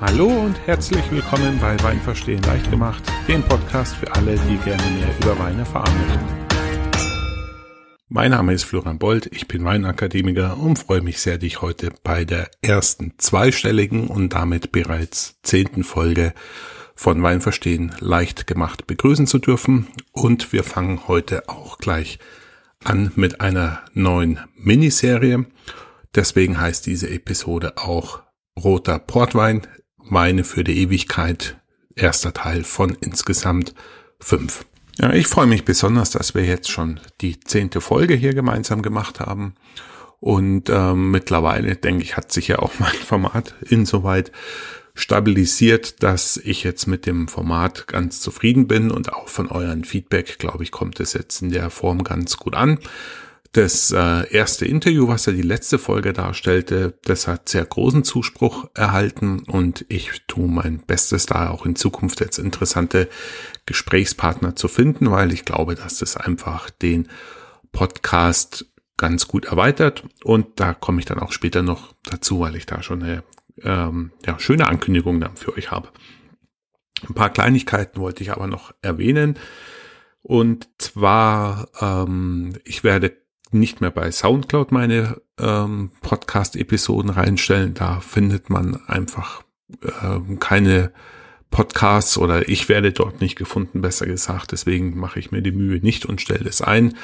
Hallo und herzlich willkommen bei Wein verstehen leicht gemacht, dem Podcast für alle, die gerne mehr über Weine erfahren möchten. Mein Name ist Florian Bold, ich bin Weinakademiker und freue mich sehr, dich heute bei der ersten zweistelligen und damit bereits zehnten Folge von Wein verstehen leicht gemacht begrüßen zu dürfen. Und wir fangen heute auch gleich an mit einer neuen Miniserie. Deswegen heißt diese Episode auch roter Portwein meine für die Ewigkeit, erster Teil von insgesamt fünf. Ja, ich freue mich besonders, dass wir jetzt schon die zehnte Folge hier gemeinsam gemacht haben. Und ähm, mittlerweile, denke ich, hat sich ja auch mein Format insoweit stabilisiert, dass ich jetzt mit dem Format ganz zufrieden bin und auch von euren Feedback, glaube ich, kommt es jetzt in der Form ganz gut an. Das äh, erste Interview, was er die letzte Folge darstellte, das hat sehr großen Zuspruch erhalten und ich tue mein Bestes, da auch in Zukunft jetzt interessante Gesprächspartner zu finden, weil ich glaube, dass das einfach den Podcast ganz gut erweitert und da komme ich dann auch später noch dazu, weil ich da schon eine ähm, ja, schöne Ankündigung dann für euch habe. Ein paar Kleinigkeiten wollte ich aber noch erwähnen. Und zwar, ähm, ich werde nicht mehr bei SoundCloud meine ähm, Podcast-Episoden reinstellen. Da findet man einfach ähm, keine Podcasts oder ich werde dort nicht gefunden, besser gesagt. Deswegen mache ich mir die Mühe nicht und stelle es ein.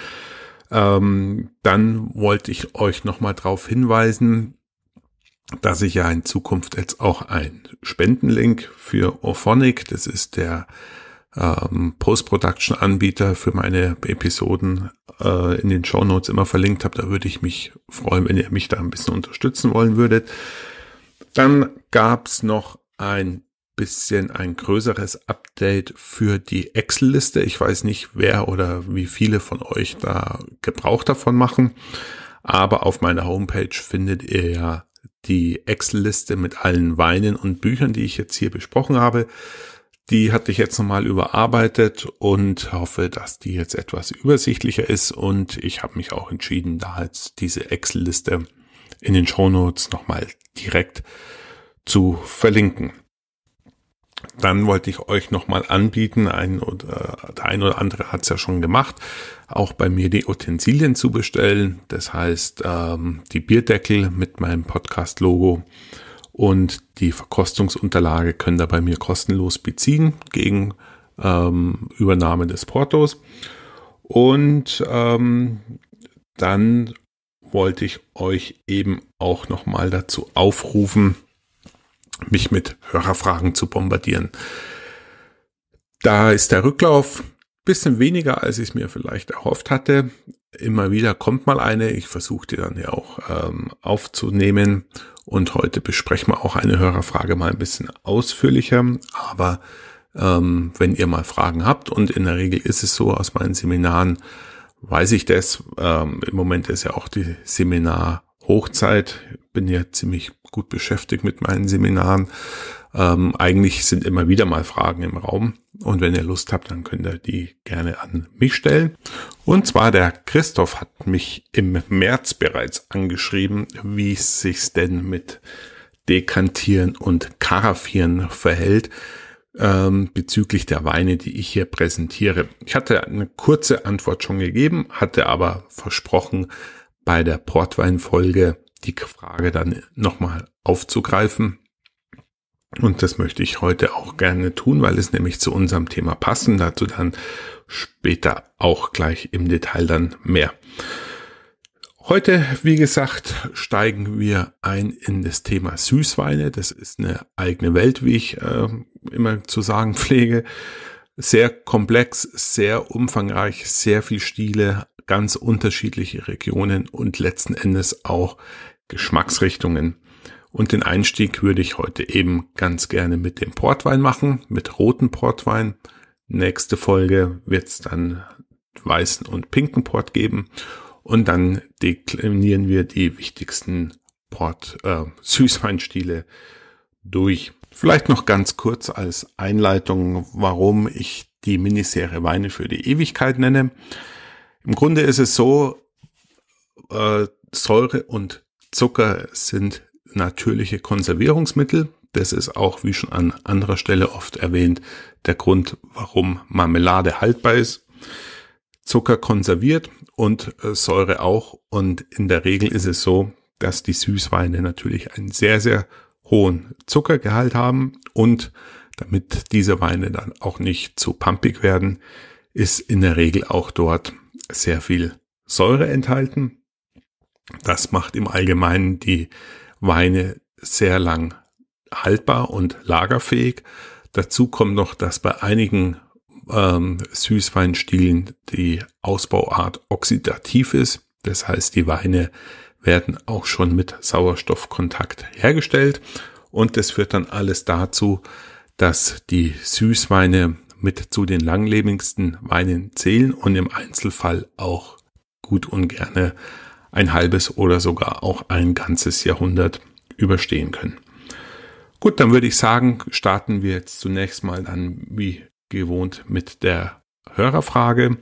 Ähm, dann wollte ich euch nochmal darauf hinweisen, dass ich ja in Zukunft jetzt auch einen Spendenlink für Ophonic, das ist der ähm, Post-Production-Anbieter für meine Episoden äh, in den Show Notes immer verlinkt habe. Da würde ich mich freuen, wenn ihr mich da ein bisschen unterstützen wollen würdet. Dann gab's noch ein bisschen ein größeres Update für die Excel-Liste. Ich weiß nicht, wer oder wie viele von euch da Gebrauch davon machen, aber auf meiner Homepage findet ihr ja die Excel-Liste mit allen Weinen und Büchern, die ich jetzt hier besprochen habe. Die hatte ich jetzt nochmal überarbeitet und hoffe, dass die jetzt etwas übersichtlicher ist. Und ich habe mich auch entschieden, da jetzt diese Excel-Liste in den Shownotes nochmal direkt zu verlinken. Dann wollte ich euch nochmal anbieten, ein oder, der ein oder andere hat es ja schon gemacht, auch bei mir die Utensilien zu bestellen. Das heißt, ähm, die Bierdeckel mit meinem Podcast-Logo und die Verkostungsunterlage können da bei mir kostenlos beziehen gegen ähm, Übernahme des Portos. Und ähm, dann wollte ich euch eben auch nochmal dazu aufrufen, mich mit Hörerfragen zu bombardieren. Da ist der Rücklauf ein bisschen weniger, als ich mir vielleicht erhofft hatte. Immer wieder kommt mal eine. Ich versuche die dann ja auch ähm, aufzunehmen und heute besprechen wir auch eine Hörerfrage mal ein bisschen ausführlicher. Aber ähm, wenn ihr mal Fragen habt, und in der Regel ist es so, aus meinen Seminaren weiß ich das. Ähm, Im Moment ist ja auch die Seminar Hochzeit. Bin ja ziemlich gut beschäftigt mit meinen Seminaren. Ähm, eigentlich sind immer wieder mal Fragen im Raum. Und wenn ihr Lust habt, dann könnt ihr die gerne an mich stellen. Und zwar der Christoph hat mich im März bereits angeschrieben, wie es sich denn mit Dekantieren und Karaffieren verhält ähm, bezüglich der Weine, die ich hier präsentiere. Ich hatte eine kurze Antwort schon gegeben, hatte aber versprochen, bei der Portweinfolge die Frage dann nochmal aufzugreifen. Und das möchte ich heute auch gerne tun, weil es nämlich zu unserem Thema passen. dazu dann später auch gleich im Detail dann mehr. Heute, wie gesagt, steigen wir ein in das Thema Süßweine. Das ist eine eigene Welt, wie ich äh, immer zu sagen pflege. Sehr komplex, sehr umfangreich, sehr viel Stile, ganz unterschiedliche Regionen und letzten Endes auch Geschmacksrichtungen. Und den Einstieg würde ich heute eben ganz gerne mit dem Portwein machen, mit roten Portwein. Nächste Folge wird es dann weißen und pinken Port geben. Und dann deklinieren wir die wichtigsten Port äh, Süßweinstile durch. Vielleicht noch ganz kurz als Einleitung, warum ich die Miniserie Weine für die Ewigkeit nenne. Im Grunde ist es so, äh, Säure und Zucker sind natürliche Konservierungsmittel. Das ist auch, wie schon an anderer Stelle oft erwähnt, der Grund, warum Marmelade haltbar ist. Zucker konserviert und äh, Säure auch. Und in der Regel ist es so, dass die Süßweine natürlich einen sehr, sehr hohen Zuckergehalt haben. Und damit diese Weine dann auch nicht zu pumpig werden, ist in der Regel auch dort sehr viel Säure enthalten. Das macht im Allgemeinen die Weine sehr lang haltbar und lagerfähig. Dazu kommt noch, dass bei einigen ähm, Süßweinstilen die Ausbauart oxidativ ist. Das heißt, die Weine werden auch schon mit Sauerstoffkontakt hergestellt. Und das führt dann alles dazu, dass die Süßweine mit zu den langlebigsten Weinen zählen und im Einzelfall auch gut und gerne ein halbes oder sogar auch ein ganzes Jahrhundert überstehen können. Gut, dann würde ich sagen, starten wir jetzt zunächst mal dann wie gewohnt mit der Hörerfrage.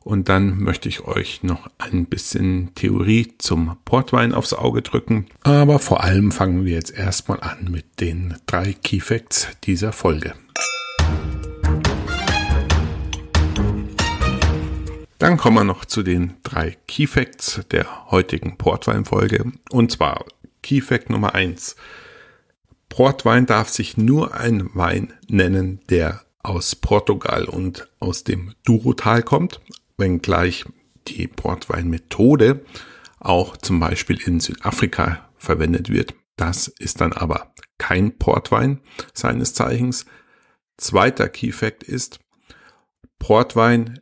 Und dann möchte ich euch noch ein bisschen Theorie zum Portwein aufs Auge drücken. Aber vor allem fangen wir jetzt erstmal an mit den drei Key Facts dieser Folge. Dann kommen wir noch zu den drei Key Facts der heutigen Portweinfolge. Und zwar Key Fact Nummer 1. Portwein darf sich nur ein Wein nennen, der aus Portugal und aus dem Durotal kommt, wenngleich die Portweinmethode auch zum Beispiel in Südafrika verwendet wird. Das ist dann aber kein Portwein seines Zeichens. Zweiter Key Fact ist, Portwein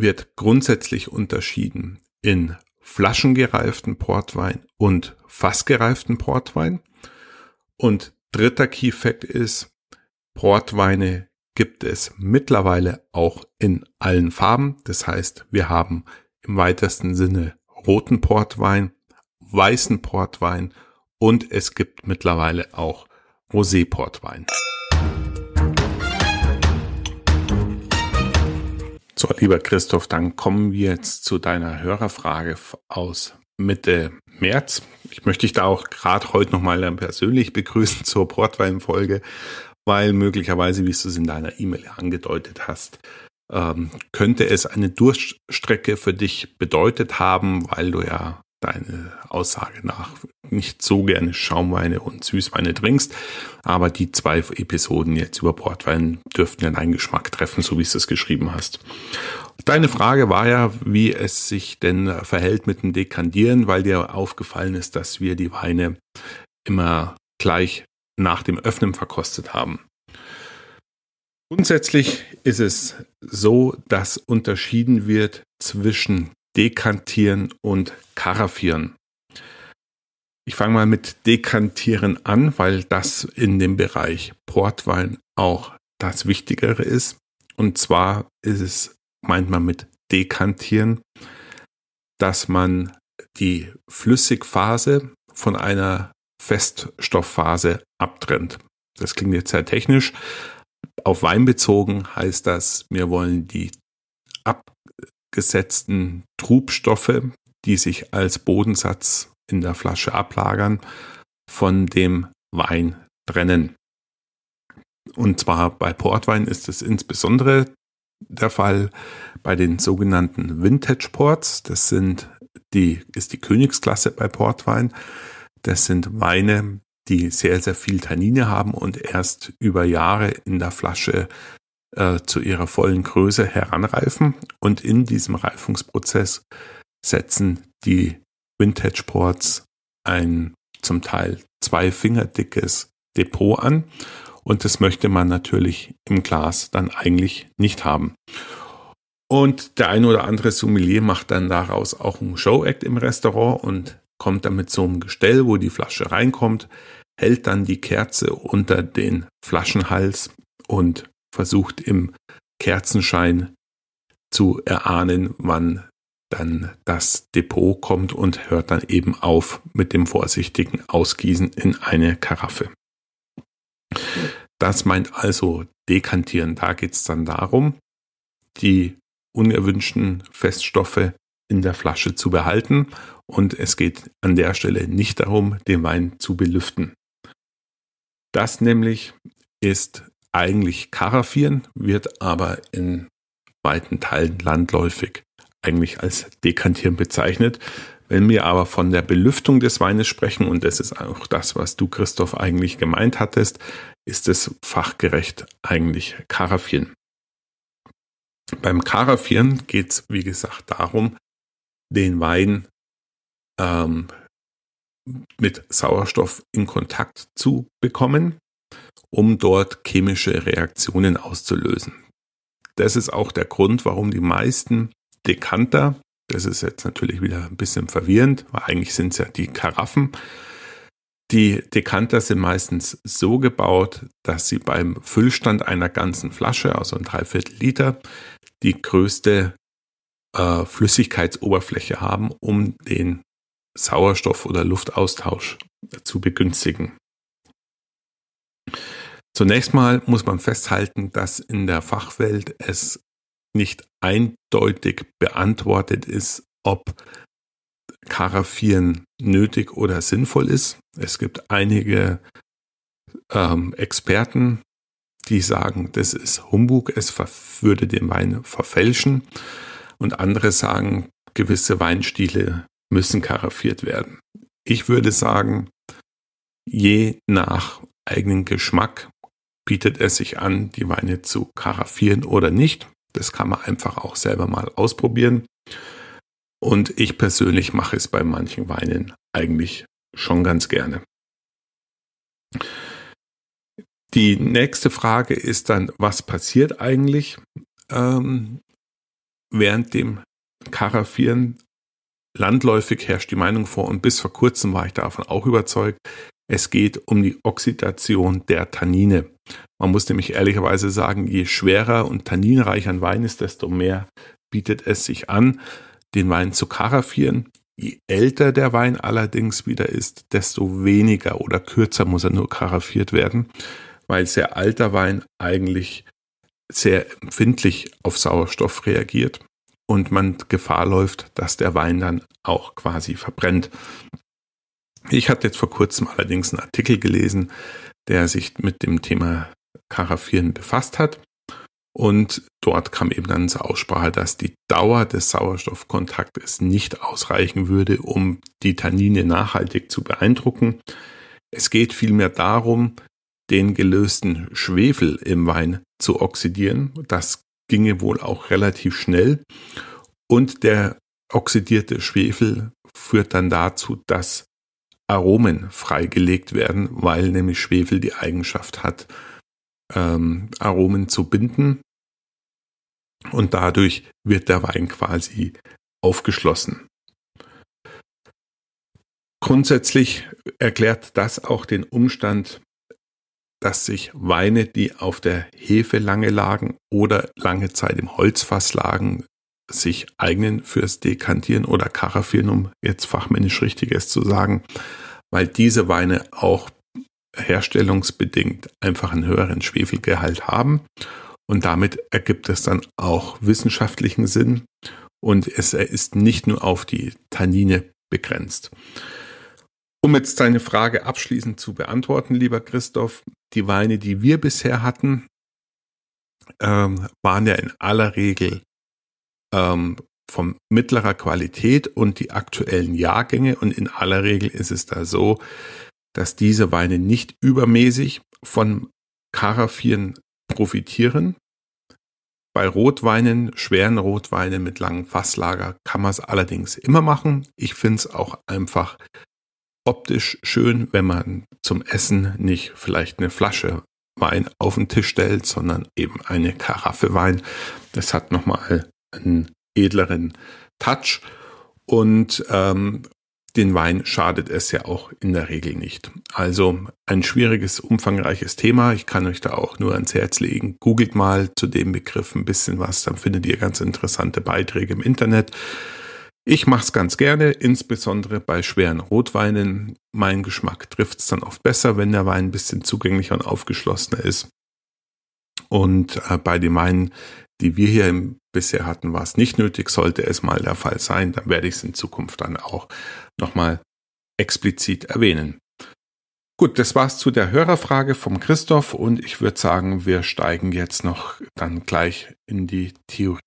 wird grundsätzlich unterschieden in flaschengereiften Portwein und fassgereiften Portwein. Und dritter Key Fact ist, Portweine gibt es mittlerweile auch in allen Farben. Das heißt, wir haben im weitesten Sinne roten Portwein, weißen Portwein und es gibt mittlerweile auch Rosé-Portwein. So, lieber Christoph, dann kommen wir jetzt zu deiner Hörerfrage aus Mitte März. Ich möchte dich da auch gerade heute nochmal persönlich begrüßen zur Portwein-Folge, weil möglicherweise, wie du es in deiner E-Mail angedeutet hast, ähm, könnte es eine Durststrecke für dich bedeutet haben, weil du ja deine Aussage nach nicht so gerne Schaumweine und Süßweine trinkst. Aber die zwei Episoden jetzt über Portwein dürften ja deinen Geschmack treffen, so wie es geschrieben hast. Deine Frage war ja, wie es sich denn verhält mit dem Dekandieren, weil dir aufgefallen ist, dass wir die Weine immer gleich nach dem Öffnen verkostet haben. Grundsätzlich ist es so, dass unterschieden wird zwischen Dekantieren und Karaffieren. Ich fange mal mit Dekantieren an, weil das in dem Bereich Portwein auch das Wichtigere ist. Und zwar ist es, meint man mit Dekantieren, dass man die Flüssigphase von einer Feststoffphase abtrennt. Das klingt jetzt sehr technisch. Auf Wein bezogen heißt das, wir wollen die ab gesetzten Trubstoffe, die sich als Bodensatz in der Flasche ablagern, von dem Wein trennen. Und zwar bei Portwein ist es insbesondere der Fall bei den sogenannten Vintage Ports. Das sind die, ist die Königsklasse bei Portwein. Das sind Weine, die sehr, sehr viel Tannine haben und erst über Jahre in der Flasche äh, zu ihrer vollen Größe heranreifen. Und in diesem Reifungsprozess setzen die Vintage Ports ein zum Teil zwei Finger dickes Depot an. Und das möchte man natürlich im Glas dann eigentlich nicht haben. Und der ein oder andere Sommelier macht dann daraus auch ein Show-Act im Restaurant und kommt dann mit so einem Gestell, wo die Flasche reinkommt, hält dann die Kerze unter den Flaschenhals und versucht im Kerzenschein zu erahnen, wann dann das Depot kommt und hört dann eben auf mit dem vorsichtigen Ausgießen in eine Karaffe. Das meint also dekantieren. Da geht es dann darum, die unerwünschten Feststoffe in der Flasche zu behalten und es geht an der Stelle nicht darum, den Wein zu belüften. Das nämlich ist eigentlich karaffieren, wird aber in weiten Teilen landläufig eigentlich als Dekantieren bezeichnet. Wenn wir aber von der Belüftung des Weines sprechen, und das ist auch das, was du, Christoph, eigentlich gemeint hattest, ist es fachgerecht eigentlich Karaffieren. Beim Karaffieren geht es, wie gesagt, darum, den Wein ähm, mit Sauerstoff in Kontakt zu bekommen um dort chemische Reaktionen auszulösen. Das ist auch der Grund, warum die meisten Dekanter, das ist jetzt natürlich wieder ein bisschen verwirrend, weil eigentlich sind es ja die Karaffen, die Dekanter sind meistens so gebaut, dass sie beim Füllstand einer ganzen Flasche, also ein Dreiviertel Liter, die größte äh, Flüssigkeitsoberfläche haben, um den Sauerstoff- oder Luftaustausch zu begünstigen. Zunächst mal muss man festhalten, dass in der Fachwelt es nicht eindeutig beantwortet ist, ob Karaffieren nötig oder sinnvoll ist. Es gibt einige ähm, Experten, die sagen, das ist Humbug, es würde den Wein verfälschen. Und andere sagen, gewisse Weinstile müssen karaffiert werden. Ich würde sagen, je nach eigenen Geschmack bietet es sich an, die Weine zu karaffieren oder nicht. Das kann man einfach auch selber mal ausprobieren. Und ich persönlich mache es bei manchen Weinen eigentlich schon ganz gerne. Die nächste Frage ist dann, was passiert eigentlich ähm, während dem Karaffieren? Landläufig herrscht die Meinung vor und bis vor kurzem war ich davon auch überzeugt, es geht um die Oxidation der Tannine. Man muss nämlich ehrlicherweise sagen, je schwerer und tanninreicher ein Wein ist, desto mehr bietet es sich an, den Wein zu karaffieren. Je älter der Wein allerdings wieder ist, desto weniger oder kürzer muss er nur karaffiert werden, weil sehr alter Wein eigentlich sehr empfindlich auf Sauerstoff reagiert und man Gefahr läuft, dass der Wein dann auch quasi verbrennt. Ich hatte jetzt vor kurzem allerdings einen Artikel gelesen, der sich mit dem Thema Karaffieren befasst hat. Und dort kam eben dann zur Aussprache, dass die Dauer des Sauerstoffkontaktes nicht ausreichen würde, um die Tannine nachhaltig zu beeindrucken. Es geht vielmehr darum, den gelösten Schwefel im Wein zu oxidieren. Das ginge wohl auch relativ schnell. Und der oxidierte Schwefel führt dann dazu, dass Aromen freigelegt werden, weil nämlich Schwefel die Eigenschaft hat, ähm, Aromen zu binden. Und dadurch wird der Wein quasi aufgeschlossen. Grundsätzlich erklärt das auch den Umstand, dass sich Weine, die auf der Hefe lange lagen oder lange Zeit im Holzfass lagen, sich eignen fürs Dekantieren oder Karaffieren, um jetzt fachmännisch richtiges zu sagen, weil diese Weine auch herstellungsbedingt einfach einen höheren Schwefelgehalt haben. Und damit ergibt es dann auch wissenschaftlichen Sinn und es ist nicht nur auf die Tannine begrenzt. Um jetzt deine Frage abschließend zu beantworten, lieber Christoph, die Weine, die wir bisher hatten, ähm, waren ja in aller Regel ähm, von mittlerer Qualität und die aktuellen Jahrgänge. Und in aller Regel ist es da so, dass diese Weine nicht übermäßig von Karaffieren profitieren. Bei Rotweinen, schweren Rotweinen mit langem Fasslager kann man es allerdings immer machen. Ich finde es auch einfach optisch schön, wenn man zum Essen nicht vielleicht eine Flasche Wein auf den Tisch stellt, sondern eben eine Karaffe Wein. Das hat nochmal einen edleren Touch. Und ähm, den Wein schadet es ja auch in der Regel nicht. Also ein schwieriges, umfangreiches Thema. Ich kann euch da auch nur ans Herz legen. Googelt mal zu dem Begriff ein bisschen was, dann findet ihr ganz interessante Beiträge im Internet. Ich mache es ganz gerne, insbesondere bei schweren Rotweinen. Mein Geschmack trifft es dann oft besser, wenn der Wein ein bisschen zugänglicher und aufgeschlossener ist. Und äh, bei den Weinen, die wir hier bisher hatten, war es nicht nötig. Sollte es mal der Fall sein, dann werde ich es in Zukunft dann auch nochmal explizit erwähnen. Gut, das war's zu der Hörerfrage vom Christoph und ich würde sagen, wir steigen jetzt noch dann gleich in die Theorie.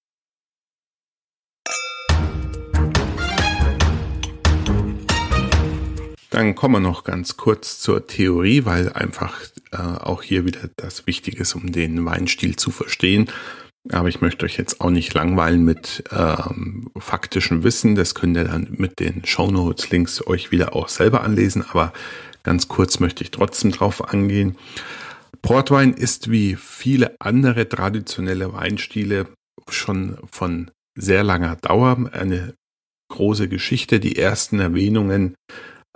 Dann kommen wir noch ganz kurz zur Theorie, weil einfach äh, auch hier wieder das Wichtige ist, um den Weinstil zu verstehen. Aber ich möchte euch jetzt auch nicht langweilen mit ähm, faktischem Wissen. Das könnt ihr dann mit den Shownotes-Links euch wieder auch selber anlesen. Aber ganz kurz möchte ich trotzdem drauf angehen. Portwein ist wie viele andere traditionelle Weinstile schon von sehr langer Dauer eine große Geschichte. Die ersten Erwähnungen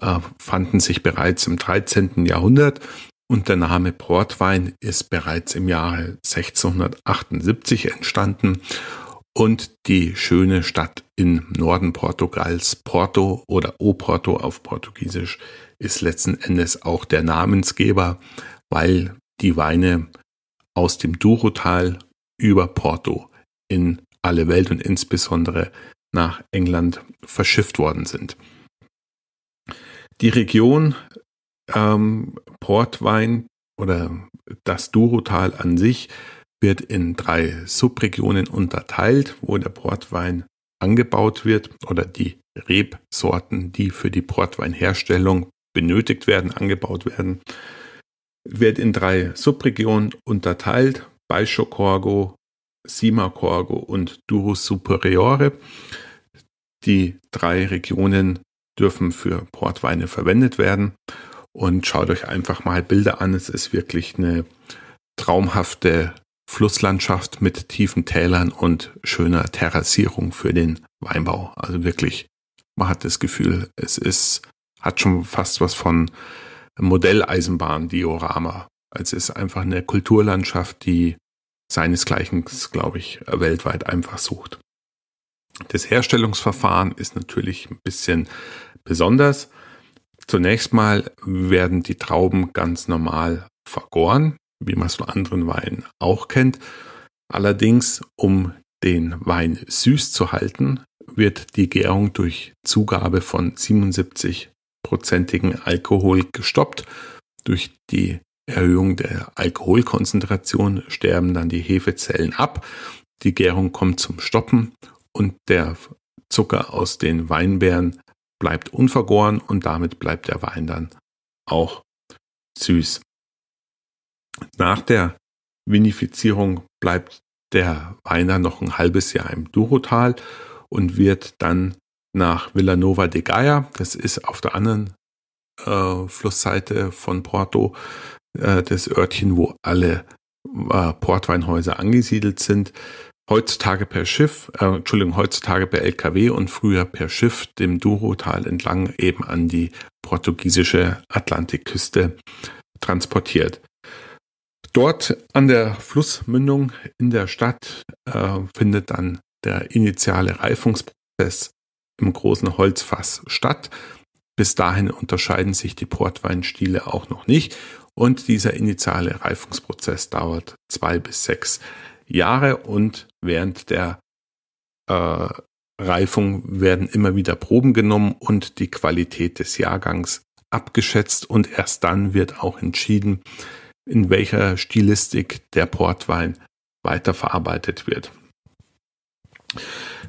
äh, fanden sich bereits im 13. Jahrhundert und der Name Portwein ist bereits im Jahre 1678 entstanden und die schöne Stadt im Norden Portugals, Porto oder Oporto auf Portugiesisch, ist letzten Endes auch der Namensgeber, weil die Weine aus dem Douro-Tal über Porto in alle Welt und insbesondere nach England verschifft worden sind. Die Region ähm, Portwein oder das Durotal an sich wird in drei Subregionen unterteilt, wo der Portwein angebaut wird oder die Rebsorten, die für die Portweinherstellung benötigt werden, angebaut werden, wird in drei Subregionen unterteilt: Baixo Corgo, Sima Corgo und Duro Superiore. Die drei Regionen dürfen für Portweine verwendet werden und schaut euch einfach mal Bilder an. Es ist wirklich eine traumhafte Flusslandschaft mit tiefen Tälern und schöner Terrassierung für den Weinbau. Also wirklich, man hat das Gefühl, es ist, hat schon fast was von Modelleisenbahn-Diorama. Es ist einfach eine Kulturlandschaft, die seinesgleichen, glaube ich, weltweit einfach sucht. Das Herstellungsverfahren ist natürlich ein bisschen besonders. Zunächst mal werden die Trauben ganz normal vergoren, wie man es von anderen Weinen auch kennt. Allerdings, um den Wein süß zu halten, wird die Gärung durch Zugabe von 77-prozentigen Alkohol gestoppt. Durch die Erhöhung der Alkoholkonzentration sterben dann die Hefezellen ab. Die Gärung kommt zum Stoppen und der Zucker aus den Weinbeeren bleibt unvergoren und damit bleibt der Wein dann auch süß. Nach der Vinifizierung bleibt der Wein dann noch ein halbes Jahr im Durotal und wird dann nach Villanova de Gaia, das ist auf der anderen äh, Flussseite von Porto, äh, das Örtchen, wo alle äh, Portweinhäuser angesiedelt sind, heutzutage per Schiff, äh, Entschuldigung, heutzutage per LKW und früher per Schiff dem duro tal entlang eben an die portugiesische Atlantikküste transportiert. Dort an der Flussmündung in der Stadt äh, findet dann der initiale Reifungsprozess im großen Holzfass statt. Bis dahin unterscheiden sich die Portweinstile auch noch nicht und dieser initiale Reifungsprozess dauert zwei bis sechs Jahre. Jahre und während der äh, Reifung werden immer wieder Proben genommen und die Qualität des Jahrgangs abgeschätzt und erst dann wird auch entschieden, in welcher Stilistik der Portwein weiterverarbeitet wird.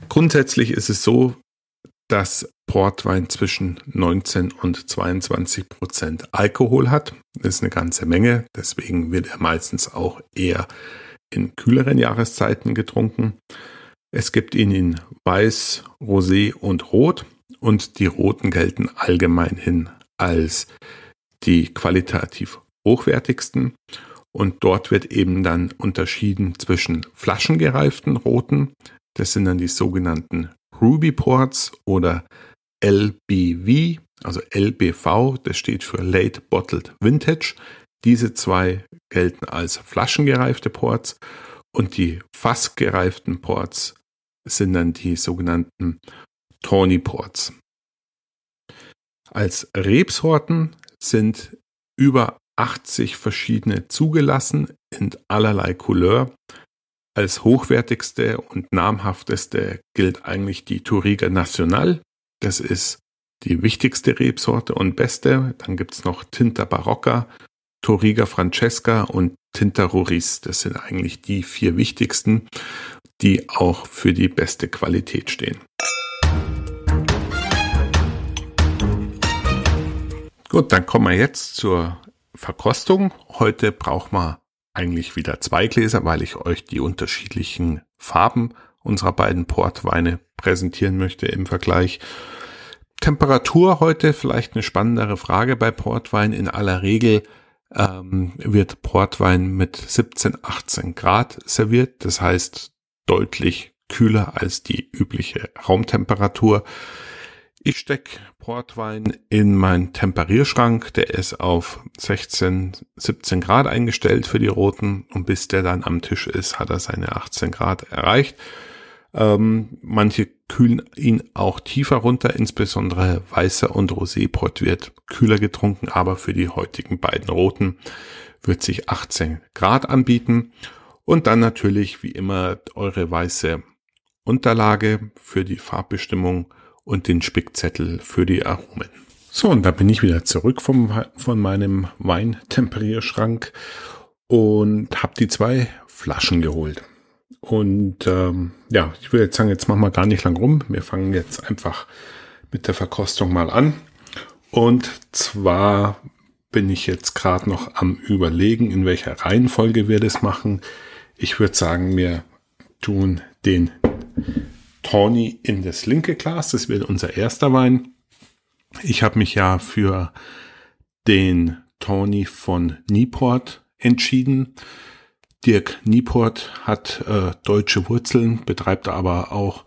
Grundsätzlich ist es so, dass Portwein zwischen 19 und 22 Prozent Alkohol hat. Das ist eine ganze Menge, deswegen wird er meistens auch eher in kühleren Jahreszeiten getrunken. Es gibt ihn in Weiß, Rosé und Rot und die Roten gelten allgemeinhin als die qualitativ hochwertigsten. Und dort wird eben dann unterschieden zwischen flaschengereiften Roten, das sind dann die sogenannten Ruby Ports oder LBV, also LBV, das steht für Late Bottled Vintage. Diese zwei gelten als flaschengereifte Ports und die fassgereiften Ports sind dann die sogenannten Tawny Ports. Als Rebsorten sind über 80 verschiedene zugelassen in allerlei Couleur. Als hochwertigste und namhafteste gilt eigentlich die Touriga National. Das ist die wichtigste Rebsorte und beste. Dann gibt es noch Tinta Barocca, Toriga Francesca und Tinta Ruris. Das sind eigentlich die vier wichtigsten, die auch für die beste Qualität stehen. Gut, dann kommen wir jetzt zur Verkostung. Heute braucht man eigentlich wieder zwei Gläser, weil ich euch die unterschiedlichen Farben unserer beiden Portweine präsentieren möchte im Vergleich. Temperatur heute vielleicht eine spannendere Frage bei Portwein. In aller Regel ähm, wird Portwein mit 17, 18 Grad serviert. Das heißt deutlich kühler als die übliche Raumtemperatur. Ich stecke Portwein in meinen Temperierschrank. Der ist auf 16, 17 Grad eingestellt für die Roten. Und bis der dann am Tisch ist, hat er seine 18 Grad erreicht. Ähm, manche kühlen ihn auch tiefer runter, insbesondere weißer und Rosébrot wird kühler getrunken, aber für die heutigen beiden roten wird sich 18 Grad anbieten. Und dann natürlich wie immer eure weiße Unterlage für die Farbbestimmung und den Spickzettel für die Aromen. So, und da bin ich wieder zurück vom, von meinem Weintemperierschrank und habe die zwei Flaschen geholt. Und ähm, ja, ich würde jetzt sagen, jetzt machen wir gar nicht lang rum. Wir fangen jetzt einfach mit der Verkostung mal an. Und zwar bin ich jetzt gerade noch am Überlegen, in welcher Reihenfolge wir das machen. Ich würde sagen, wir tun den Tawny in das linke Glas. Das wird unser erster Wein. Ich habe mich ja für den Tawny von Nieport entschieden. Dirk Nieport hat äh, deutsche Wurzeln, betreibt aber auch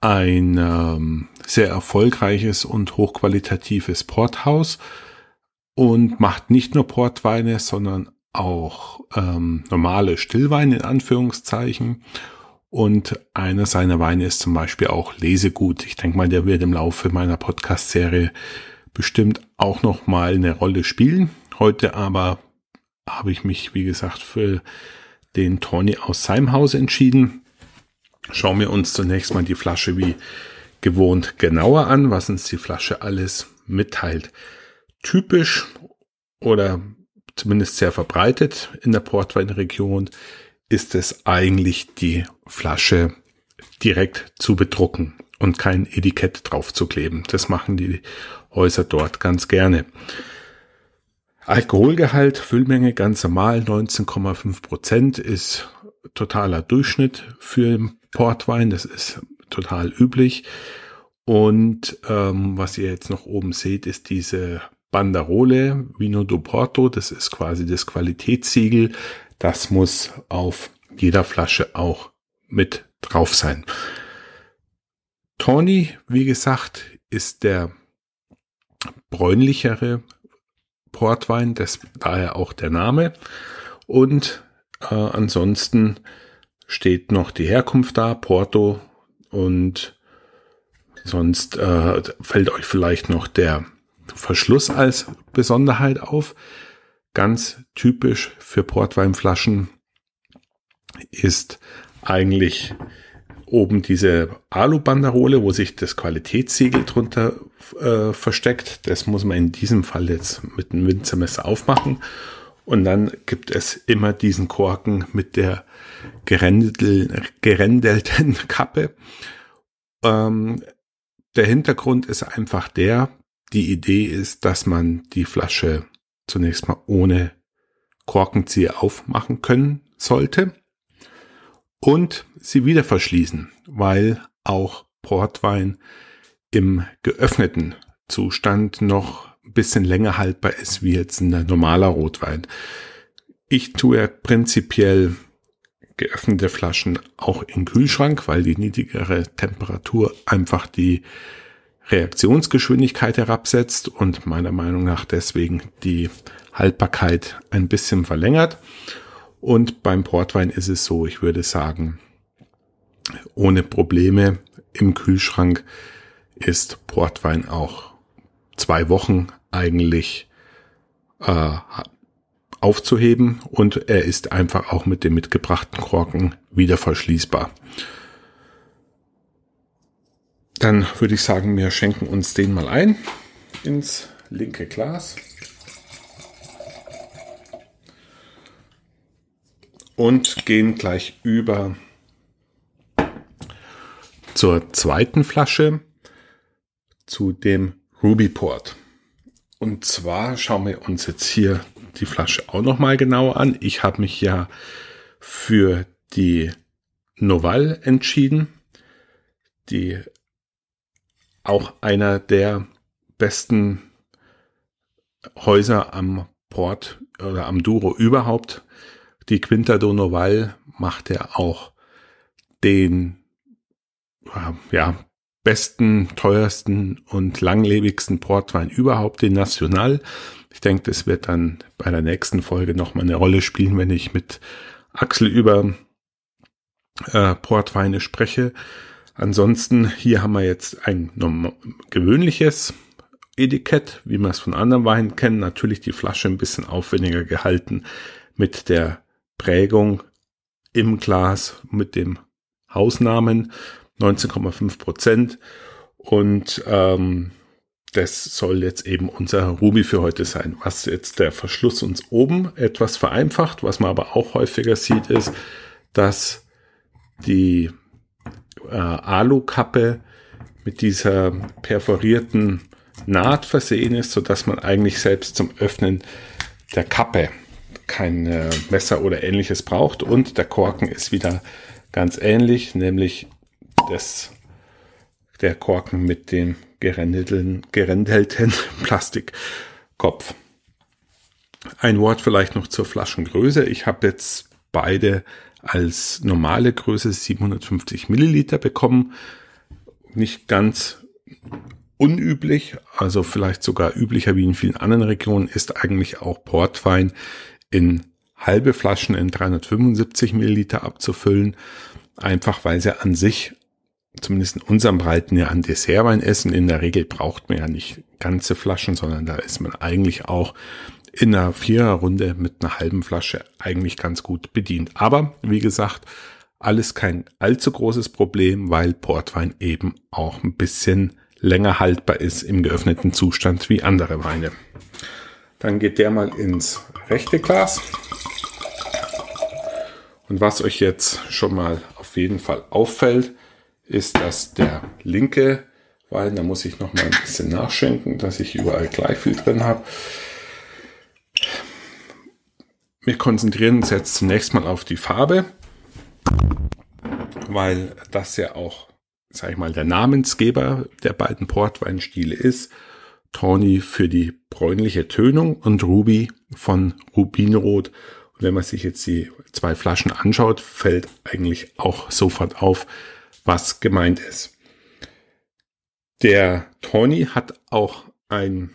ein ähm, sehr erfolgreiches und hochqualitatives Porthaus und macht nicht nur Portweine, sondern auch ähm, normale Stillweine in Anführungszeichen. Und einer seiner Weine ist zum Beispiel auch Lesegut. Ich denke mal, der wird im Laufe meiner Podcast-Serie bestimmt auch noch mal eine Rolle spielen. Heute aber habe ich mich, wie gesagt, für den Tony aus seinem Haus entschieden. Schauen wir uns zunächst mal die Flasche wie gewohnt genauer an, was uns die Flasche alles mitteilt. Typisch oder zumindest sehr verbreitet in der Portweinregion ist es eigentlich die Flasche direkt zu bedrucken und kein Etikett drauf zu kleben. Das machen die Häuser dort ganz gerne. Alkoholgehalt, Füllmenge ganz normal 19,5 Prozent ist totaler Durchschnitt für Portwein. Das ist total üblich. Und ähm, was ihr jetzt noch oben seht, ist diese Banderole Vino do Porto. Das ist quasi das Qualitätssiegel. Das muss auf jeder Flasche auch mit drauf sein. Tawny, wie gesagt, ist der bräunlichere Portwein, des, daher auch der Name. Und äh, ansonsten steht noch die Herkunft da, Porto und sonst äh, fällt euch vielleicht noch der Verschluss als Besonderheit auf. Ganz typisch für Portweinflaschen ist eigentlich oben diese Alubanderole, wo sich das Qualitätssiegel drunter äh, versteckt. Das muss man in diesem Fall jetzt mit einem Winzermesser aufmachen. Und dann gibt es immer diesen Korken mit der gerändelten Kappe. Ähm, der Hintergrund ist einfach der, die Idee ist, dass man die Flasche zunächst mal ohne Korkenzieher aufmachen können sollte und sie wieder verschließen, weil auch Portwein im geöffneten Zustand noch ein bisschen länger haltbar ist wie jetzt ein normaler Rotwein. Ich tue prinzipiell geöffnete Flaschen auch im Kühlschrank, weil die niedrigere Temperatur einfach die Reaktionsgeschwindigkeit herabsetzt und meiner Meinung nach deswegen die Haltbarkeit ein bisschen verlängert. Und beim Portwein ist es so, ich würde sagen, ohne Probleme im Kühlschrank ist Portwein auch zwei Wochen eigentlich äh, aufzuheben und er ist einfach auch mit dem mitgebrachten Korken wieder verschließbar. Dann würde ich sagen, wir schenken uns den mal ein ins linke Glas. und gehen gleich über zur zweiten Flasche, zu dem Ruby Port. Und zwar schauen wir uns jetzt hier die Flasche auch nochmal genauer an. Ich habe mich ja für die Noval entschieden, die auch einer der besten Häuser am Port oder am Duro überhaupt die Quinta Donoval macht ja auch den ja, besten, teuersten und langlebigsten Portwein überhaupt, den National. Ich denke, das wird dann bei der nächsten Folge nochmal eine Rolle spielen, wenn ich mit Axel über äh, Portweine spreche. Ansonsten, hier haben wir jetzt ein gewöhnliches Etikett, wie wir es von anderen Weinen kennen. Natürlich die Flasche ein bisschen aufwendiger gehalten mit der Prägung im Glas mit dem Hausnamen 19,5 Prozent. Und ähm, das soll jetzt eben unser Ruby für heute sein. Was jetzt der Verschluss uns oben etwas vereinfacht, was man aber auch häufiger sieht, ist, dass die äh, Alukappe mit dieser perforierten Naht versehen ist, sodass man eigentlich selbst zum Öffnen der Kappe kein äh, Messer oder ähnliches braucht. Und der Korken ist wieder ganz ähnlich, nämlich das, der Korken mit dem gerändelten, gerändelten Plastikkopf. Ein Wort vielleicht noch zur Flaschengröße. Ich habe jetzt beide als normale Größe 750 Milliliter bekommen. Nicht ganz unüblich, also vielleicht sogar üblicher wie in vielen anderen Regionen, ist eigentlich auch Portwein in halbe Flaschen in 375 Milliliter abzufüllen, einfach weil sie an sich, zumindest in unserem Breiten, ja an Dessertwein essen. In der Regel braucht man ja nicht ganze Flaschen, sondern da ist man eigentlich auch in einer Viererrunde mit einer halben Flasche eigentlich ganz gut bedient. Aber wie gesagt, alles kein allzu großes Problem, weil Portwein eben auch ein bisschen länger haltbar ist im geöffneten Zustand wie andere Weine. Dann geht der mal ins rechte Glas. Und was euch jetzt schon mal auf jeden Fall auffällt, ist, dass der linke Wein, da muss ich noch mal ein bisschen nachschenken, dass ich überall gleich viel drin habe. Wir konzentrieren uns jetzt zunächst mal auf die Farbe, weil das ja auch, sag ich mal, der Namensgeber der beiden Portweinstile ist Tawny für die bräunliche Tönung und Ruby von Rubinrot. Und wenn man sich jetzt die zwei Flaschen anschaut, fällt eigentlich auch sofort auf, was gemeint ist. Der Tawny hat auch einen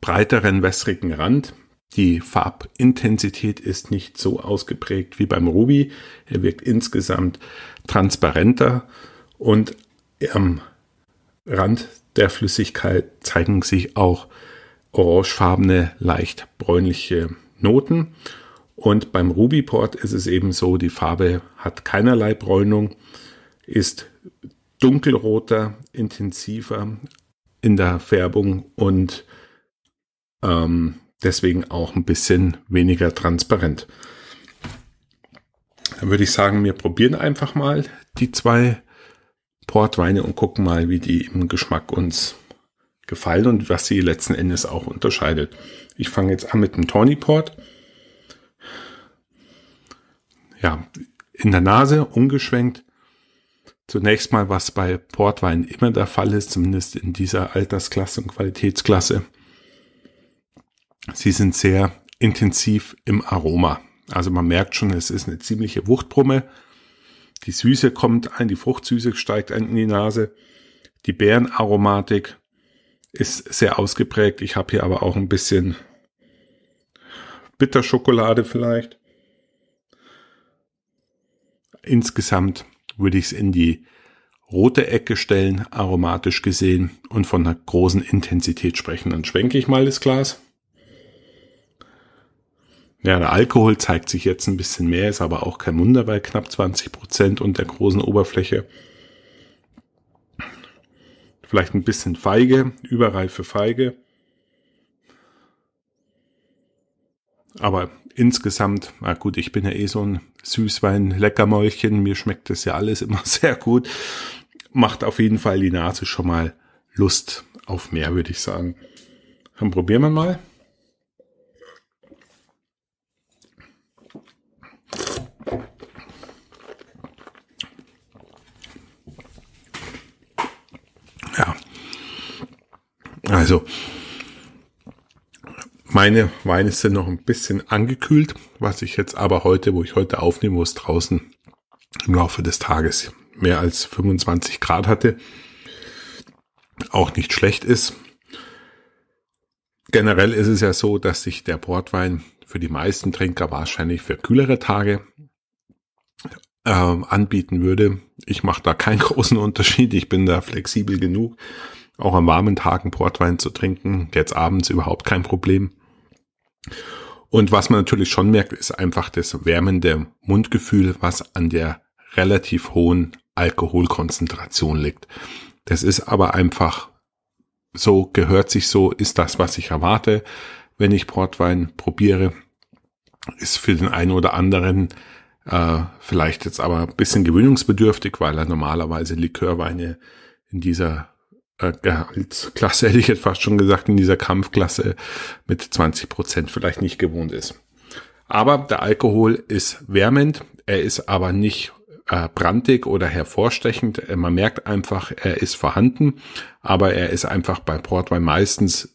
breiteren wässrigen Rand. Die Farbintensität ist nicht so ausgeprägt wie beim Ruby. Er wirkt insgesamt transparenter und am Rand der Flüssigkeit zeigen sich auch orangefarbene, leicht bräunliche Noten. Und beim Rubyport ist es eben so, die Farbe hat keinerlei Bräunung, ist dunkelroter, intensiver in der Färbung und ähm, deswegen auch ein bisschen weniger transparent. Dann würde ich sagen, wir probieren einfach mal die zwei Portweine und gucken mal, wie die im Geschmack uns gefallen und was sie letzten Endes auch unterscheidet. Ich fange jetzt an mit dem Tawny Port. Ja, in der Nase umgeschwenkt. Zunächst mal, was bei Portwein immer der Fall ist, zumindest in dieser Altersklasse und Qualitätsklasse. Sie sind sehr intensiv im Aroma. Also man merkt schon, es ist eine ziemliche Wuchtbrumme. Die Süße kommt ein, die Fruchtsüße steigt ein in die Nase. Die Beerenaromatik ist sehr ausgeprägt. Ich habe hier aber auch ein bisschen Bitterschokolade vielleicht. Insgesamt würde ich es in die rote Ecke stellen, aromatisch gesehen und von einer großen Intensität sprechen. Dann schwenke ich mal das Glas. Ja, der Alkohol zeigt sich jetzt ein bisschen mehr, ist aber auch kein Wunder bei knapp 20 Prozent und der großen Oberfläche. Vielleicht ein bisschen feige, überreife Feige. Aber insgesamt, na gut, ich bin ja eh so ein Süßwein-Leckermäulchen, mir schmeckt das ja alles immer sehr gut. Macht auf jeden Fall die Nase schon mal Lust auf mehr, würde ich sagen. Dann probieren wir mal. Also meine Weine sind noch ein bisschen angekühlt, was ich jetzt aber heute, wo ich heute aufnehmen muss, draußen im Laufe des Tages mehr als 25 Grad hatte, auch nicht schlecht ist. Generell ist es ja so, dass sich der Portwein für die meisten Trinker wahrscheinlich für kühlere Tage ähm, anbieten würde. Ich mache da keinen großen Unterschied, ich bin da flexibel genug. Auch am warmen Tagen Portwein zu trinken, jetzt abends überhaupt kein Problem. Und was man natürlich schon merkt, ist einfach das wärmende Mundgefühl, was an der relativ hohen Alkoholkonzentration liegt. Das ist aber einfach so, gehört sich so, ist das, was ich erwarte, wenn ich Portwein probiere. Ist für den einen oder anderen äh, vielleicht jetzt aber ein bisschen gewöhnungsbedürftig, weil er normalerweise Likörweine in dieser äh, Gehaltsklasse, hätte ich jetzt fast schon gesagt, in dieser Kampfklasse mit 20 Prozent vielleicht nicht gewohnt ist. Aber der Alkohol ist wärmend, er ist aber nicht äh, brandig oder hervorstechend. Äh, man merkt einfach, er ist vorhanden, aber er ist einfach bei Portwein meistens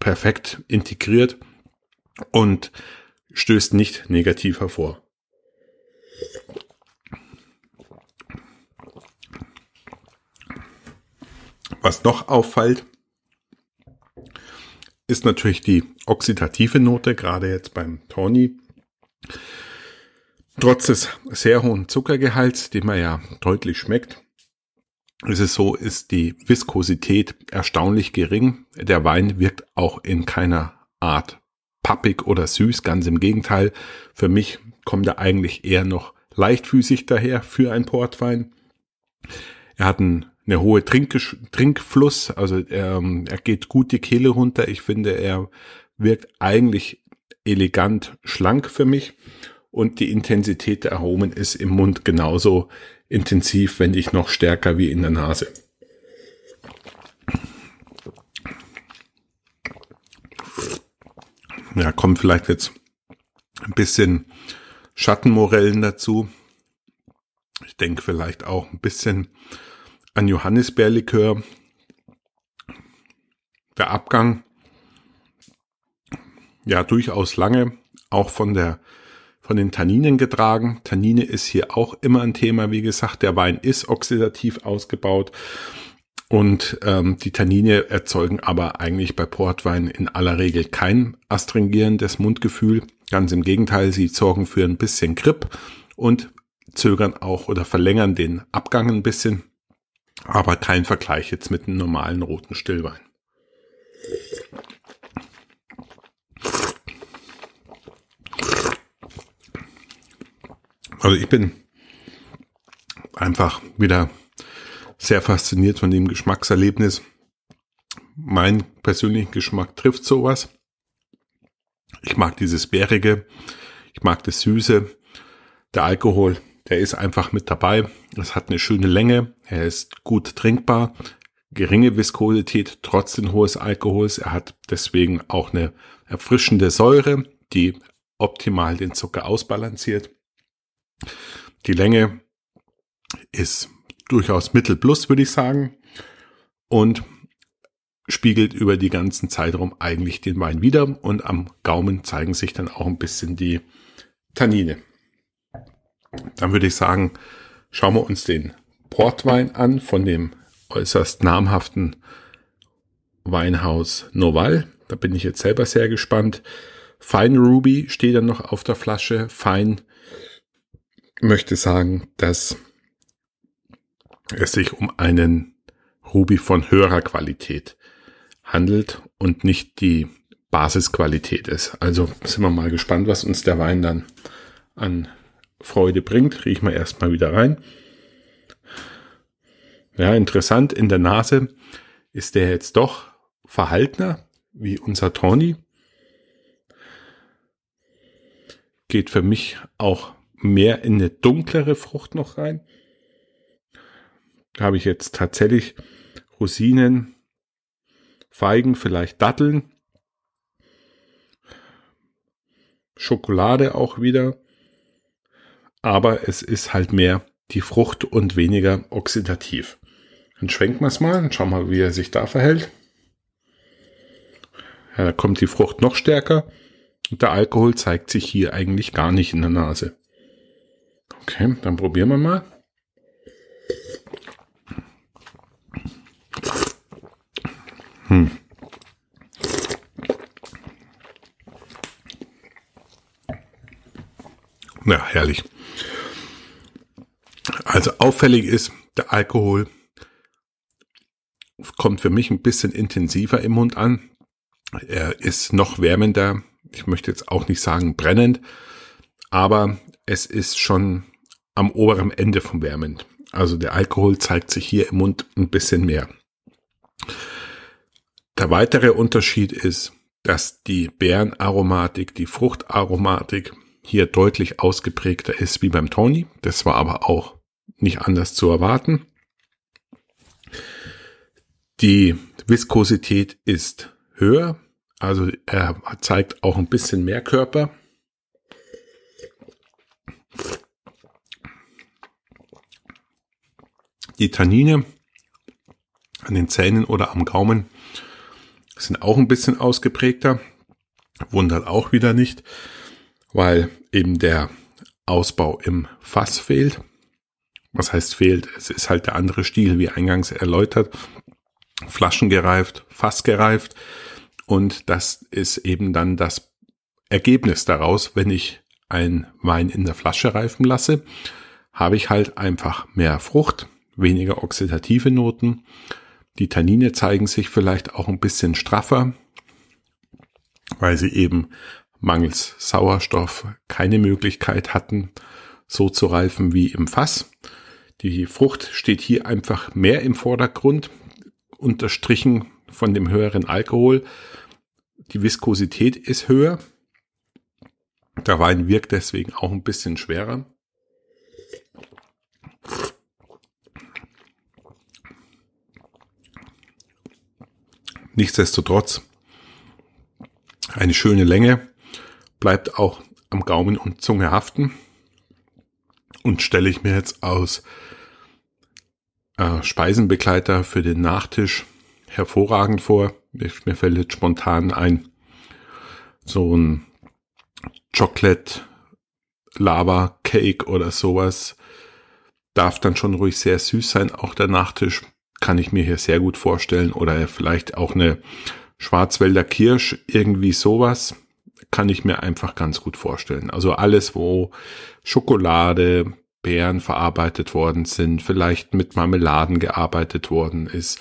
perfekt integriert und stößt nicht negativ hervor. Was noch auffällt, ist natürlich die oxidative Note, gerade jetzt beim Tony. Trotz des sehr hohen Zuckergehalts, den man ja deutlich schmeckt, ist es so, ist die Viskosität erstaunlich gering. Der Wein wirkt auch in keiner Art pappig oder süß, ganz im Gegenteil. Für mich kommt er eigentlich eher noch leichtfüßig daher für ein Portwein. Er hat einen eine hohe Trinkgesch Trinkfluss. Also ähm, er geht gut die Kehle runter. Ich finde, er wirkt eigentlich elegant schlank für mich. Und die Intensität der Aromen ist im Mund genauso intensiv, wenn nicht noch stärker wie in der Nase. Ja, kommen vielleicht jetzt ein bisschen Schattenmorellen dazu. Ich denke vielleicht auch ein bisschen an Johannisbeerlikör. Der Abgang, ja, durchaus lange, auch von der, von den Tanninen getragen. Tannine ist hier auch immer ein Thema. Wie gesagt, der Wein ist oxidativ ausgebaut und ähm, die Tannine erzeugen aber eigentlich bei Portwein in aller Regel kein astringierendes Mundgefühl. Ganz im Gegenteil, sie sorgen für ein bisschen Grip und zögern auch oder verlängern den Abgang ein bisschen. Aber kein Vergleich jetzt mit einem normalen roten Stillwein. Also ich bin einfach wieder sehr fasziniert von dem Geschmackserlebnis. Mein persönlicher Geschmack trifft sowas. Ich mag dieses Bärige, ich mag das Süße, der Alkohol der ist einfach mit dabei. Es hat eine schöne Länge. Er ist gut trinkbar. Geringe Viskosität, trotzdem hohes Alkohols. Er hat deswegen auch eine erfrischende Säure, die optimal den Zucker ausbalanciert. Die Länge ist durchaus mittel plus, würde ich sagen. Und spiegelt über die ganzen Zeitraum eigentlich den Wein wieder und am Gaumen zeigen sich dann auch ein bisschen die Tannine. Dann würde ich sagen, schauen wir uns den Portwein an von dem äußerst namhaften Weinhaus Noval. Da bin ich jetzt selber sehr gespannt. Fein Ruby steht dann noch auf der Flasche. Fein möchte sagen, dass es sich um einen Ruby von höherer Qualität handelt und nicht die Basisqualität ist. Also sind wir mal gespannt, was uns der Wein dann an Freude bringt. Riech mal erstmal wieder rein. Ja, interessant, in der Nase ist der jetzt doch verhaltener, wie unser Tony. Geht für mich auch mehr in eine dunklere Frucht noch rein. Da habe ich jetzt tatsächlich Rosinen, Feigen, vielleicht Datteln. Schokolade auch wieder aber es ist halt mehr die Frucht und weniger oxidativ. Dann schwenken wir es mal und schauen mal, wie er sich da verhält. Ja, da kommt die Frucht noch stärker und der Alkohol zeigt sich hier eigentlich gar nicht in der Nase. Okay, dann probieren wir mal. Hm. Na, ja, herrlich. Also auffällig ist, der Alkohol kommt für mich ein bisschen intensiver im Mund an. Er ist noch wärmender. Ich möchte jetzt auch nicht sagen brennend, aber es ist schon am oberen Ende vom wärmend. Also der Alkohol zeigt sich hier im Mund ein bisschen mehr. Der weitere Unterschied ist, dass die Beerenaromatik, die Fruchtaromatik hier deutlich ausgeprägter ist wie beim Tony. Das war aber auch nicht anders zu erwarten. Die Viskosität ist höher, also er zeigt auch ein bisschen mehr Körper. Die Tannine an den Zähnen oder am Gaumen sind auch ein bisschen ausgeprägter. Wundert auch wieder nicht, weil eben der Ausbau im Fass fehlt. Was heißt fehlt? Es ist halt der andere Stil, wie eingangs erläutert. Flaschengereift, gereift. Und das ist eben dann das Ergebnis daraus, wenn ich einen Wein in der Flasche reifen lasse, habe ich halt einfach mehr Frucht, weniger oxidative Noten. Die Tannine zeigen sich vielleicht auch ein bisschen straffer, weil sie eben mangels Sauerstoff keine Möglichkeit hatten, so zu reifen wie im Fass. Die Frucht steht hier einfach mehr im Vordergrund, unterstrichen von dem höheren Alkohol. Die Viskosität ist höher. Der Wein wirkt deswegen auch ein bisschen schwerer. Nichtsdestotrotz eine schöne Länge bleibt auch am Gaumen und Zunge haften und stelle ich mir jetzt aus äh, Speisenbegleiter für den Nachtisch hervorragend vor. Ich, mir fällt jetzt spontan ein, so ein Chocolate Lava Cake oder sowas darf dann schon ruhig sehr süß sein. Auch der Nachtisch kann ich mir hier sehr gut vorstellen oder vielleicht auch eine Schwarzwälder Kirsch, irgendwie sowas kann ich mir einfach ganz gut vorstellen. Also alles, wo Schokolade, Beeren verarbeitet worden sind, vielleicht mit Marmeladen gearbeitet worden ist,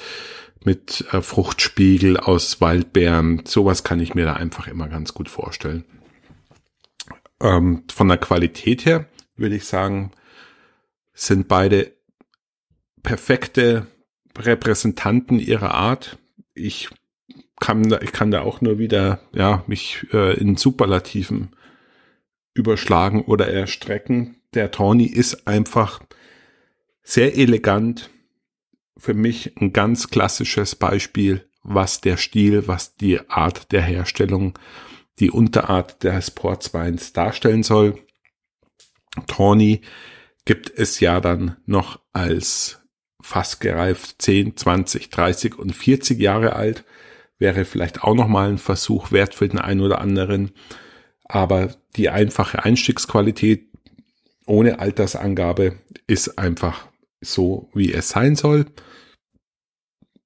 mit äh, Fruchtspiegel aus Waldbeeren, sowas kann ich mir da einfach immer ganz gut vorstellen. Ähm, von der Qualität her würde ich sagen, sind beide perfekte Repräsentanten ihrer Art. Ich kann da, ich kann da auch nur wieder ja, mich äh, in Superlativen überschlagen oder erstrecken. Der Tawny ist einfach sehr elegant. Für mich ein ganz klassisches Beispiel, was der Stil, was die Art der Herstellung, die Unterart des Portsweins darstellen soll. Tawny gibt es ja dann noch als fast gereift 10, 20, 30 und 40 Jahre alt wäre vielleicht auch nochmal ein Versuch wert für den einen oder anderen. Aber die einfache Einstiegsqualität ohne Altersangabe ist einfach so, wie es sein soll.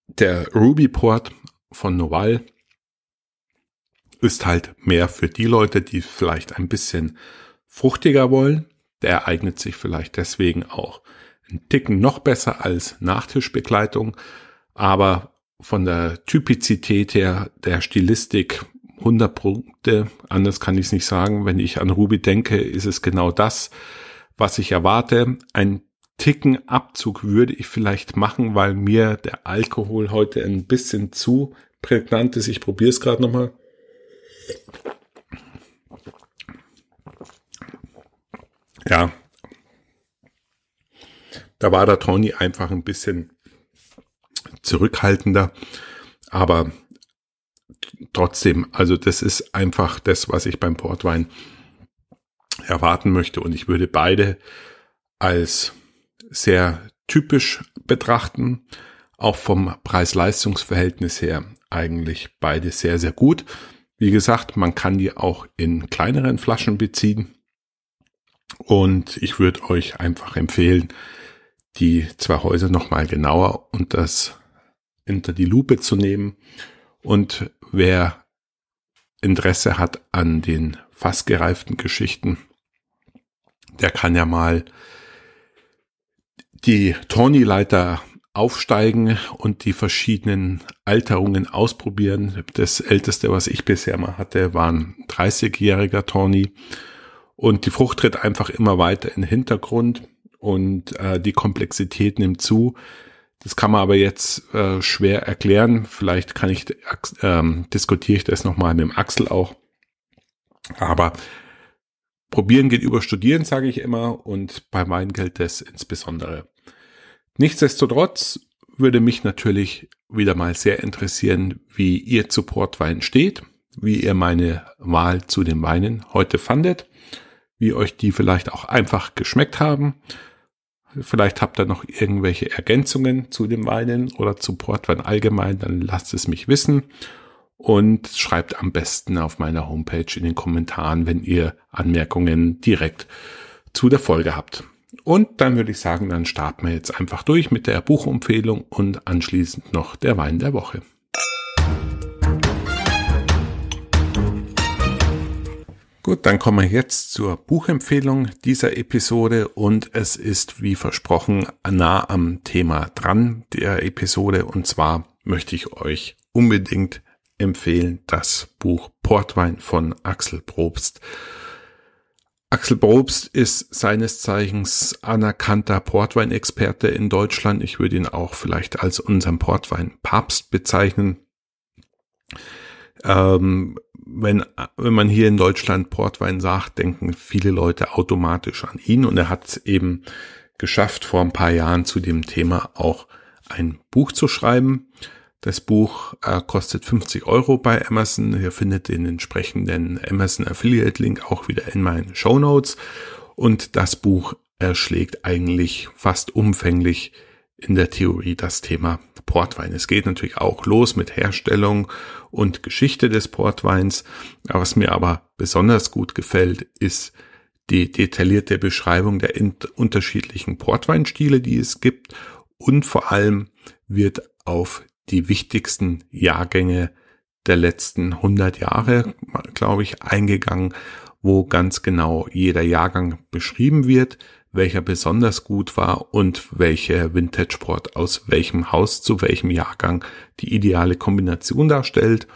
Der Ruby-Port von Noval ist halt mehr für die Leute, die vielleicht ein bisschen fruchtiger wollen. Der eignet sich vielleicht deswegen auch einen Ticken noch besser als Nachtischbegleitung. Aber von der Typizität her, der Stilistik 100 Punkte. Anders kann ich es nicht sagen. Wenn ich an Ruby denke, ist es genau das, was ich erwarte. Ein Ticken Abzug würde ich vielleicht machen, weil mir der Alkohol heute ein bisschen zu prägnant ist. Ich probiere es gerade nochmal. Ja, da war der Tony einfach ein bisschen zurückhaltender. Aber trotzdem, also das ist einfach das, was ich beim Portwein erwarten möchte. Und ich würde beide als sehr typisch betrachten. Auch vom Preis-Leistungs-Verhältnis her eigentlich beide sehr, sehr gut. Wie gesagt, man kann die auch in kleineren Flaschen beziehen. Und ich würde euch einfach empfehlen, die zwei Häuser nochmal genauer und das unter die Lupe zu nehmen. Und wer Interesse hat an den fast gereiften Geschichten, der kann ja mal die tony leiter aufsteigen und die verschiedenen Alterungen ausprobieren. Das älteste, was ich bisher mal hatte, war ein 30-jähriger Tony. Und die Frucht tritt einfach immer weiter in den Hintergrund und äh, die Komplexität nimmt zu. Das kann man aber jetzt äh, schwer erklären. Vielleicht kann ich, ähm, diskutiere ich das nochmal mit dem Axel auch. Aber probieren geht über studieren, sage ich immer. Und bei Wein gilt das insbesondere. Nichtsdestotrotz würde mich natürlich wieder mal sehr interessieren, wie ihr zu Portwein steht, wie ihr meine Wahl zu den Weinen heute fandet, wie euch die vielleicht auch einfach geschmeckt haben Vielleicht habt ihr noch irgendwelche Ergänzungen zu dem Weinen oder zu Portwein allgemein, dann lasst es mich wissen und schreibt am besten auf meiner Homepage in den Kommentaren, wenn ihr Anmerkungen direkt zu der Folge habt. Und dann würde ich sagen, dann starten wir jetzt einfach durch mit der Buchempfehlung und anschließend noch der Wein der Woche. Gut, dann kommen wir jetzt zur Buchempfehlung dieser Episode und es ist wie versprochen nah am Thema dran der Episode und zwar möchte ich euch unbedingt empfehlen das Buch Portwein von Axel Probst. Axel Probst ist seines Zeichens anerkannter Portweinexperte in Deutschland. Ich würde ihn auch vielleicht als unseren Portwein-Papst bezeichnen. Ähm, wenn, wenn man hier in Deutschland Portwein sagt, denken viele Leute automatisch an ihn und er hat es eben geschafft, vor ein paar Jahren zu dem Thema auch ein Buch zu schreiben. Das Buch äh, kostet 50 Euro bei Amazon. Ihr findet den entsprechenden Amazon Affiliate Link auch wieder in meinen Show Notes. Und das Buch erschlägt eigentlich fast umfänglich in der Theorie das Thema Portwein. Es geht natürlich auch los mit Herstellung und Geschichte des Portweins. Was mir aber besonders gut gefällt, ist die detaillierte Beschreibung der unterschiedlichen Portweinstile, die es gibt. Und vor allem wird auf die wichtigsten Jahrgänge der letzten 100 Jahre, glaube ich, eingegangen, wo ganz genau jeder Jahrgang beschrieben wird, welcher besonders gut war und welche vintage port aus welchem Haus zu welchem Jahrgang die ideale Kombination darstellt.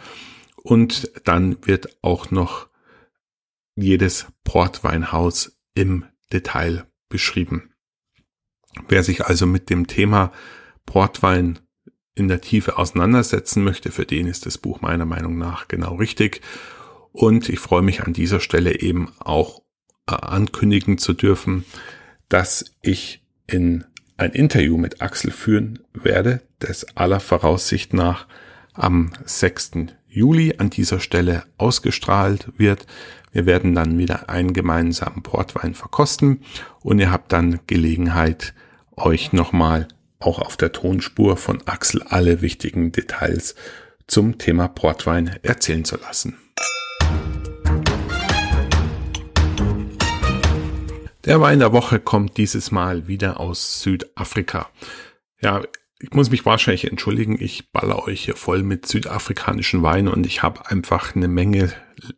Und dann wird auch noch jedes Portweinhaus im Detail beschrieben. Wer sich also mit dem Thema Portwein in der Tiefe auseinandersetzen möchte, für den ist das Buch meiner Meinung nach genau richtig. Und ich freue mich an dieser Stelle eben auch äh, ankündigen zu dürfen, das ich in ein Interview mit Axel führen werde, das aller Voraussicht nach am 6. Juli an dieser Stelle ausgestrahlt wird. Wir werden dann wieder einen gemeinsamen Portwein verkosten und ihr habt dann Gelegenheit, euch nochmal auch auf der Tonspur von Axel alle wichtigen Details zum Thema Portwein erzählen zu lassen. Der Wein der Woche kommt dieses Mal wieder aus Südafrika. Ja, ich muss mich wahrscheinlich entschuldigen, ich baller euch hier voll mit südafrikanischen Wein und ich habe einfach eine Menge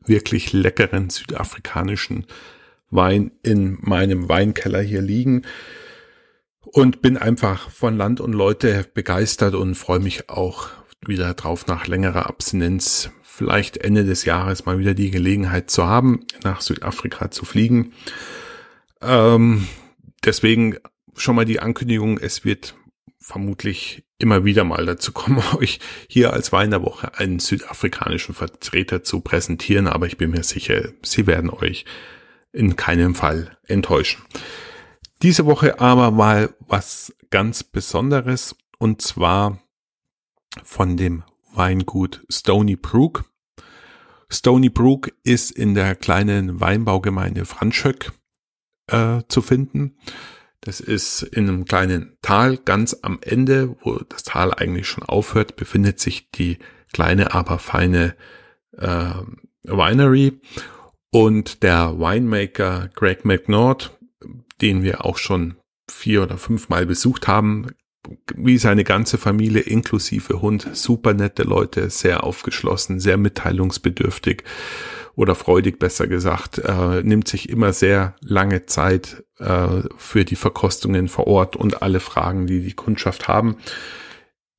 wirklich leckeren südafrikanischen Wein in meinem Weinkeller hier liegen und bin einfach von Land und Leute begeistert und freue mich auch wieder drauf nach längerer Abstinenz vielleicht Ende des Jahres mal wieder die Gelegenheit zu haben, nach Südafrika zu fliegen. Ähm, deswegen schon mal die Ankündigung, es wird vermutlich immer wieder mal dazu kommen, euch hier als Weinerwoche einen südafrikanischen Vertreter zu präsentieren, aber ich bin mir sicher, sie werden euch in keinem Fall enttäuschen. Diese Woche aber mal was ganz Besonderes und zwar von dem Weingut Stony Brook. Stony Brook ist in der kleinen Weinbaugemeinde Franschöck äh, zu finden. Das ist in einem kleinen Tal ganz am Ende, wo das Tal eigentlich schon aufhört, befindet sich die kleine, aber feine äh, Winery. Und der Winemaker Greg McNord, den wir auch schon vier oder fünfmal besucht haben, wie seine ganze Familie inklusive Hund, super nette Leute, sehr aufgeschlossen, sehr mitteilungsbedürftig, oder freudig besser gesagt, äh, nimmt sich immer sehr lange Zeit äh, für die Verkostungen vor Ort und alle Fragen, die die Kundschaft haben.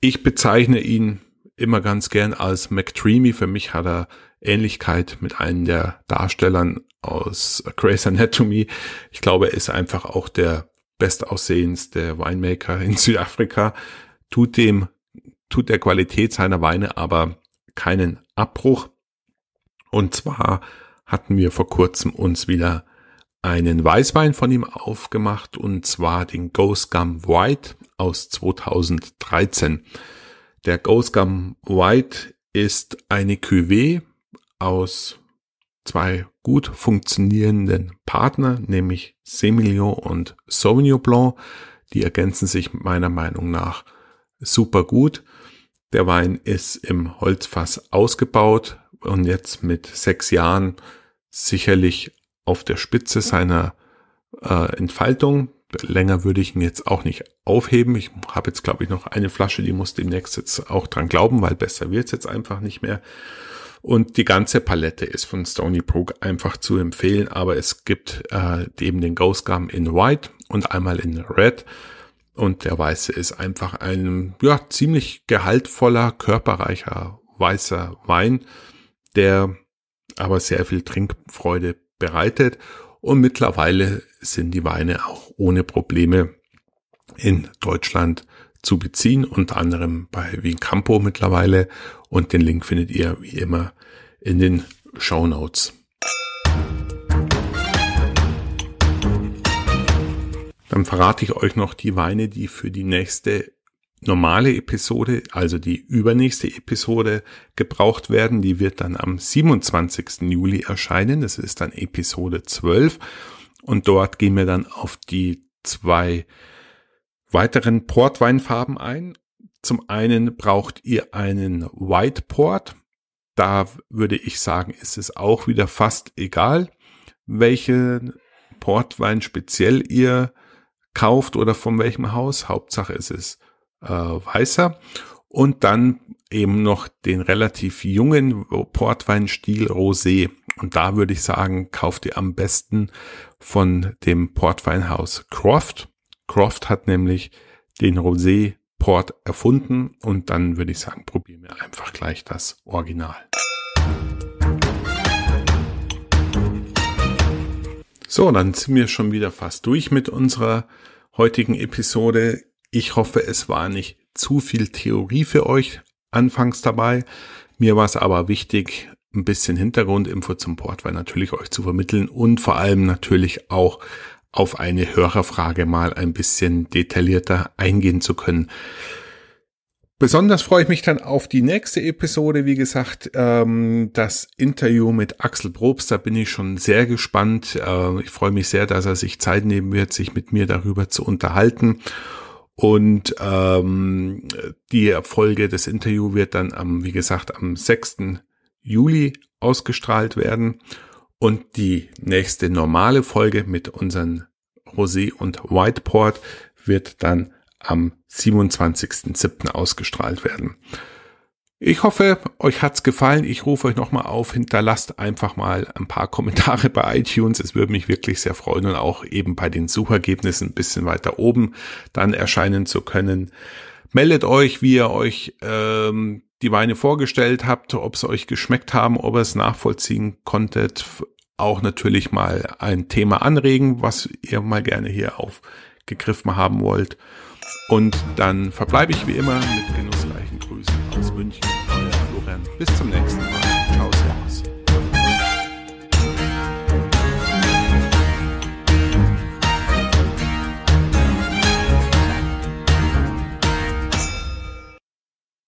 Ich bezeichne ihn immer ganz gern als McDreamy. Für mich hat er Ähnlichkeit mit einem der Darstellern aus Grey's Anatomy. Ich glaube, er ist einfach auch der bestaussehendste Winemaker in Südafrika. Tut dem, tut der Qualität seiner Weine aber keinen Abbruch. Und zwar hatten wir vor kurzem uns wieder einen Weißwein von ihm aufgemacht und zwar den Ghost Gum White aus 2013. Der Ghost Gum White ist eine Cuvée aus zwei gut funktionierenden Partner, nämlich Semillon und Sauvignon Blanc. Die ergänzen sich meiner Meinung nach super gut. Der Wein ist im Holzfass ausgebaut, und jetzt mit sechs Jahren sicherlich auf der Spitze seiner äh, Entfaltung. Länger würde ich ihn jetzt auch nicht aufheben. Ich habe jetzt, glaube ich, noch eine Flasche, die muss demnächst jetzt auch dran glauben, weil besser wird's jetzt einfach nicht mehr. Und die ganze Palette ist von Stony Brook einfach zu empfehlen, aber es gibt äh, eben den Ghost Gum in White und einmal in Red. Und der Weiße ist einfach ein ja, ziemlich gehaltvoller, körperreicher weißer Wein der aber sehr viel Trinkfreude bereitet. Und mittlerweile sind die Weine auch ohne Probleme in Deutschland zu beziehen, unter anderem bei Wien Campo mittlerweile. Und den Link findet ihr wie immer in den Show Notes. Dann verrate ich euch noch die Weine, die für die nächste normale Episode, also die übernächste Episode, gebraucht werden. Die wird dann am 27. Juli erscheinen. Das ist dann Episode 12. Und dort gehen wir dann auf die zwei weiteren Portweinfarben ein. Zum einen braucht ihr einen White Port. Da würde ich sagen, ist es auch wieder fast egal, welchen Portwein speziell ihr kauft oder von welchem Haus. Hauptsache es ist äh, weißer und dann eben noch den relativ jungen Portweinstil Rosé. Und da würde ich sagen, kauft ihr am besten von dem Portweinhaus Croft. Croft hat nämlich den Rosé Port erfunden und dann würde ich sagen, probieren wir einfach gleich das Original. So, dann sind wir schon wieder fast durch mit unserer heutigen Episode. Ich hoffe, es war nicht zu viel Theorie für euch anfangs dabei. Mir war es aber wichtig, ein bisschen Hintergrundinfo zum Portwein natürlich euch zu vermitteln und vor allem natürlich auch auf eine Hörerfrage mal ein bisschen detaillierter eingehen zu können. Besonders freue ich mich dann auf die nächste Episode, wie gesagt, ähm, das Interview mit Axel Probst, da bin ich schon sehr gespannt. Äh, ich freue mich sehr, dass er sich Zeit nehmen wird, sich mit mir darüber zu unterhalten. Und ähm, die Folge des Interviews wird dann am, wie gesagt, am 6. Juli ausgestrahlt werden. Und die nächste normale Folge mit unseren Rosé und White wird dann am 27.07. ausgestrahlt werden. Ich hoffe, euch hat's gefallen. Ich rufe euch nochmal auf, hinterlasst einfach mal ein paar Kommentare bei iTunes. Es würde mich wirklich sehr freuen und auch eben bei den Suchergebnissen ein bisschen weiter oben dann erscheinen zu können. Meldet euch, wie ihr euch ähm, die Weine vorgestellt habt, ob es euch geschmeckt haben, ob ihr es nachvollziehen konntet. Auch natürlich mal ein Thema anregen, was ihr mal gerne hier aufgegriffen haben wollt. Und dann verbleibe ich wie immer mit Genuss. Tschüss München, euer Florian. Bis zum nächsten Mal.